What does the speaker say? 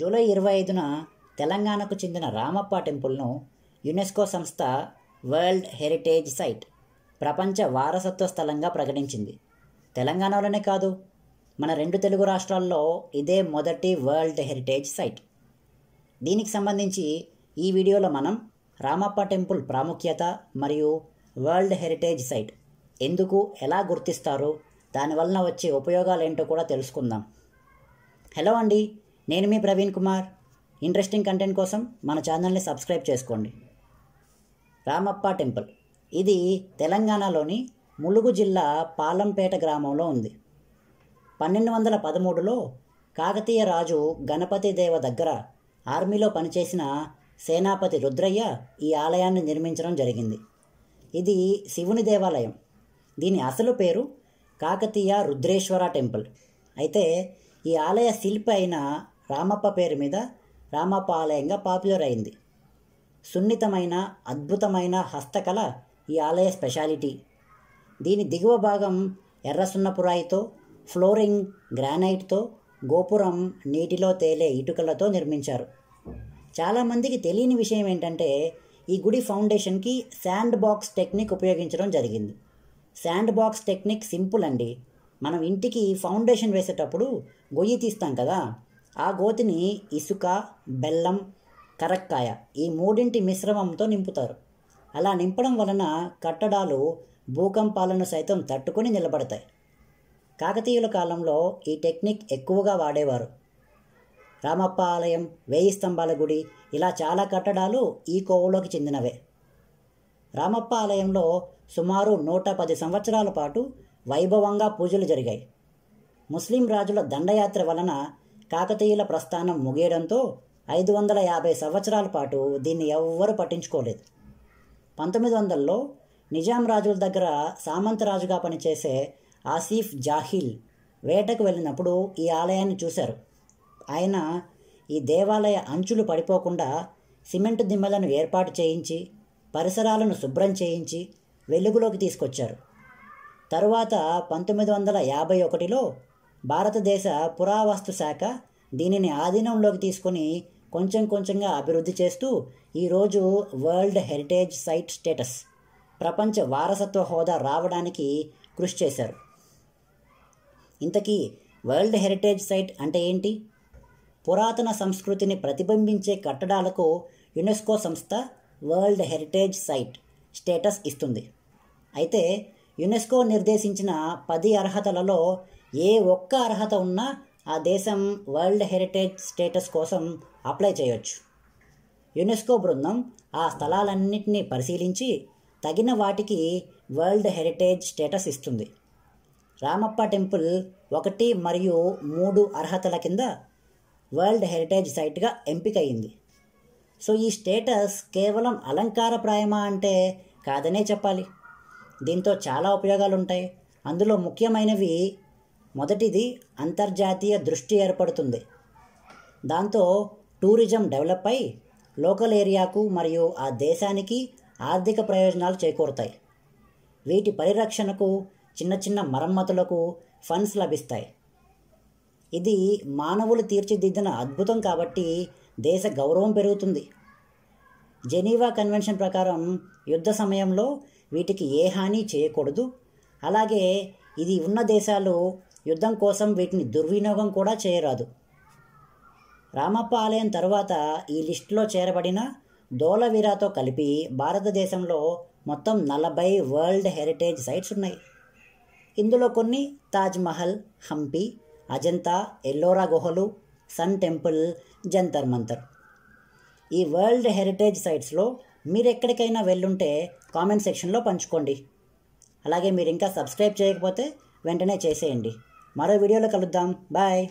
July ఇరవై ఐదున తెలంగాణకు చెందిన రామప్ప టెంపుల్ను యునెస్కో సంస్థ వరల్డ్ హెరిటేజ్ సైట్ ప్రపంచ వారసత్వ స్థలంగా ప్రకటించింది తెలంగాణలోనే కాదు మన రెండు తెలుగు రాష్ట్రాల్లో ఇదే మొదటి వరల్డ్ హెరిటేజ్ సైట్ దీనికి సంబంధించి ఈ వీడియోలో మనం రామప్ప టెంపుల్ ప్రాముఖ్యత మరియు వరల్డ్ హెరిటేజ్ సైట్ ఎందుకు ఎలా గుర్తిస్తారు దానివలన వచ్చే ఉపయోగాలు ఏంటో కూడా తెలుసుకుందాం హలో అండి నేను మీ ప్రవీణ్ కుమార్ ఇంట్రెస్టింగ్ కంటెంట్ కోసం మన ఛానల్ని సబ్స్క్రైబ్ చేసుకోండి రామప్ప టెంపుల్ ఇది తెలంగాణలోని ములుగు జిల్లా పాలంపేట గ్రామంలో ఉంది పన్నెండు వందల పదమూడులో కాకతీయ రాజు గణపతి దేవ దగ్గర ఆర్మీలో పనిచేసిన సేనాపతి రుద్రయ్య ఈ ఆలయాన్ని నిర్మించడం జరిగింది ఇది శివుని దేవాలయం దీని అసలు పేరు కాకతీయ రుద్రేశ్వర టెంపుల్ అయితే ఈ ఆలయ శిల్పి అయిన రామప్ప పేరు మీద రామప్ప ఆలయంగా పాపులర్ అయింది సున్నితమైన అద్భుతమైన హస్తకళ ఈ ఆలయ స్పెషాలిటీ దీని దిగువ భాగం ఎర్రసున్నపురాయితో ఫ్లోరింగ్ గ్రానైట్తో గోపురం నీటిలో తేలే ఇటుకలతో నిర్మించారు చాలామందికి తెలియని విషయం ఏంటంటే ఈ గుడి ఫౌండేషన్కి శాండ్ బాక్స్ టెక్నిక్ ఉపయోగించడం జరిగింది శాండ్ బాక్స్ టెక్నిక్ సింపుల్ అండి మనం ఇంటికి ఫౌండేషన్ వేసేటప్పుడు గొయ్యి తీస్తాం కదా ఆ గోతిని ఇసుక బెల్లం కరక్కాయ ఈ మూడింటి మిశ్రమంతో నింపుతారు అలా నింపడం వలన కట్టడాలు భూకంపాలను సైతం తట్టుకొని నిలబడతాయి కాకతీయుల కాలంలో ఈ టెక్నిక్ ఎక్కువగా వాడేవారు రామప్ప ఆలయం వేయి స్తంభాల గుడి ఇలా చాలా కట్టడాలు ఈ కోవలోకి చెందినవే రామప్ప ఆలయంలో సుమారు నూట పది సంవత్సరాల పాటు వైభవంగా పూజలు జరిగాయి ముస్లిం రాజుల దండయాత్ర వలన కాకతీయుల ప్రస్థానం ముగియడంతో ఐదు వందల యాభై సంవత్సరాల పాటు దీన్ని ఎవ్వరూ పట్టించుకోలేదు పంతొమ్మిది వందల్లో నిజాం రాజుల దగ్గర సామంతరాజుగా పనిచేసే ఆసిఫ్ జాహిల్ వేటకు వెళ్ళినప్పుడు ఈ ఆలయాన్ని చూశారు ఆయన ఈ దేవాలయ అంచులు పడిపోకుండా సిమెంట్ దిమ్మలను ఏర్పాటు చేయించి పరిసరాలను శుభ్రం చేయించి వెలుగులోకి తీసుకొచ్చారు తరువాత పంతొమ్మిది వందల యాభై ఒకటిలో భారతదేశ పురావస్తు శాఖ దీనిని ఆధీనంలోకి తీసుకొని కొంచెం కొంచెంగా అభివృద్ధి చేస్తూ ఈరోజు వరల్డ్ హెరిటేజ్ సైట్ స్టేటస్ ప్రపంచ వారసత్వ హోదా రావడానికి కృషి చేశారు ఇంతకీ వరల్డ్ హెరిటేజ్ సైట్ అంటే ఏంటి పురాతన సంస్కృతిని ప్రతిబింబించే కట్టడాలకు యునెస్కో సంస్థ వరల్డ్ హెరిటేజ్ సైట్ స్టేటస్ ఇస్తుంది అయితే యునెస్కో నిర్దేశించిన పది అర్హతలలో ఏ ఒక్క అర్హత ఉన్నా ఆ దేశం వరల్డ్ హెరిటేజ్ స్టేటస్ కోసం అప్లై చేయొచ్చు యునెస్కో బృందం ఆ స్థలాలన్నింటినీ పరిశీలించి తగిన వాటికి వరల్డ్ హెరిటేజ్ స్టేటస్ ఇస్తుంది రామప్ప టెంపుల్ ఒకటి మరియు మూడు అర్హతల కింద వరల్డ్ హెరిటేజ్ సైట్గా ఎంపికయింది సో ఈ స్టేటస్ కేవలం అలంకారప్రాయమా అంటే కాదనే చెప్పాలి దీంతో చాలా ఉపయోగాలు ఉంటాయి అందులో ముఖ్యమైనవి మొదటిది అంతర్జాతీయ దృష్టి ఏర్పడుతుంది దాంతో టూరిజం డెవలప్ అయి లోకల్ ఏరియాకు మరియు ఆ దేశానికి ఆర్థిక ప్రయోజనాలు చేకూరుతాయి వీటి పరిరక్షణకు చిన్న చిన్న మరమ్మతులకు ఫండ్స్ లభిస్తాయి ఇది మానవులు తీర్చిదిద్దిన అద్భుతం కాబట్టి దేశ గౌరవం పెరుగుతుంది జెనీవా కన్వెన్షన్ ప్రకారం యుద్ధ సమయంలో వీటికి ఏ హాని చేయకూడదు అలాగే ఇది ఉన్న దేశాలు యుద్ధం కోసం వీటిని దుర్వినియోగం కూడా చేయరాదు రామప్ప ఆలయం తర్వాత ఈ లిస్టులో చేరబడిన దోలవీరాతో కలిపి భారతదేశంలో మొత్తం నలభై వరల్డ్ హెరిటేజ్ సైట్స్ ఉన్నాయి ఇందులో కొన్ని తాజ్మహల్ హంపి అజంతా ఎల్లోరా గుహలు సన్ టెంపుల్ జంతర్ మంతర్ ఈ వరల్డ్ హెరిటేజ్ సైట్స్లో మీరు ఎక్కడికైనా వెళ్ళుంటే కామెంట్ సెక్షన్లో పంచుకోండి అలాగే మీరు ఇంకా సబ్స్క్రైబ్ చేయకపోతే వెంటనే చేసేయండి మరో వీడియోలో కలుద్దాం బాయ్